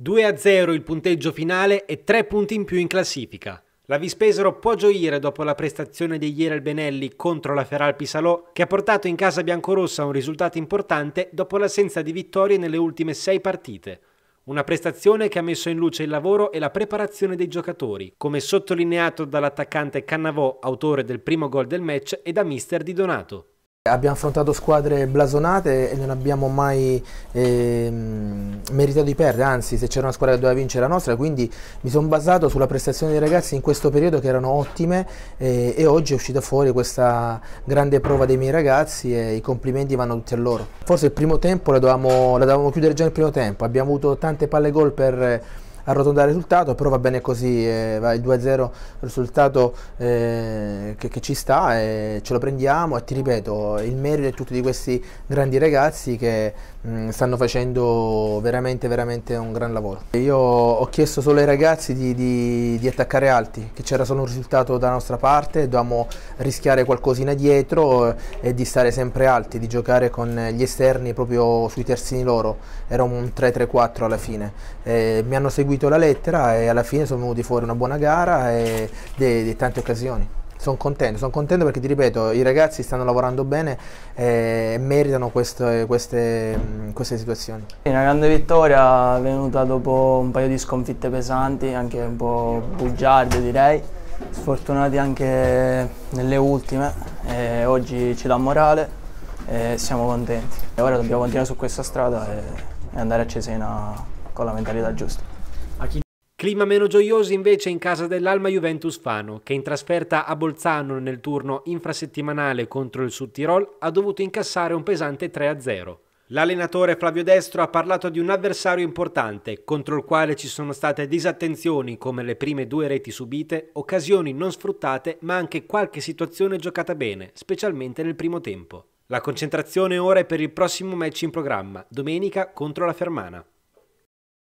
2-0 a il punteggio finale e 3 punti in più in classifica. La Vispesero può gioire dopo la prestazione di ieri al Benelli contro la Feral Pisalò, che ha portato in casa biancorossa un risultato importante dopo l'assenza di vittorie nelle ultime 6 partite. Una prestazione che ha messo in luce il lavoro e la preparazione dei giocatori, come sottolineato dall'attaccante Cannavò, autore del primo gol del match, e da mister Di Donato. Abbiamo affrontato squadre blasonate e non abbiamo mai eh, meritato di perdere, anzi se c'era una squadra che doveva vincere la nostra, quindi mi sono basato sulla prestazione dei ragazzi in questo periodo che erano ottime eh, e oggi è uscita fuori questa grande prova dei miei ragazzi e i complimenti vanno tutti a loro. Forse il primo tempo la dovevamo, la dovevamo chiudere già nel primo tempo, abbiamo avuto tante palle gol per arrotondare il risultato, però va bene così, eh, va il 2-0 risultato eh, che, che, ci sta e ce lo prendiamo e ti ripeto, il merito è tutto di questi grandi ragazzi che mh, mm, stanno facendo veramente veramente un gran lavoro. Io ho chiesto solo ai ragazzi di, di, di attaccare alti, che c'era solo un risultato dalla nostra parte, dovevamo rischiare qualcosina dietro eh, e di stare sempre alti, di giocare con gli esterni proprio sui terzini loro, era un 3-3-4 alla fine. Eh, mi hanno seguito seguito la lettera e alla fine sono venuti fuori una buona gara e di tante occasioni. Sono contento, sono contento perché ti ripeto, i ragazzi stanno lavorando bene e meritano queste, queste, queste situazioni. Una grande vittoria venuta dopo un paio di sconfitte pesanti, anche un po' bugiarde direi, sfortunati anche nelle ultime, e oggi ci dà morale e siamo contenti. E ora dobbiamo continuare su questa strada e andare a Cesena con la mentalità giusta. Clima meno gioioso invece in casa dell'Alma Juventus Fano, che in trasferta a Bolzano nel turno infrasettimanale contro il Sud Tirol ha dovuto incassare un pesante 3-0. L'allenatore Flavio Destro ha parlato di un avversario importante contro il quale ci sono state disattenzioni come le prime due reti subite, occasioni non sfruttate ma anche qualche situazione giocata bene, specialmente nel primo tempo. La concentrazione ora è per il prossimo match in programma, domenica contro la Fermana.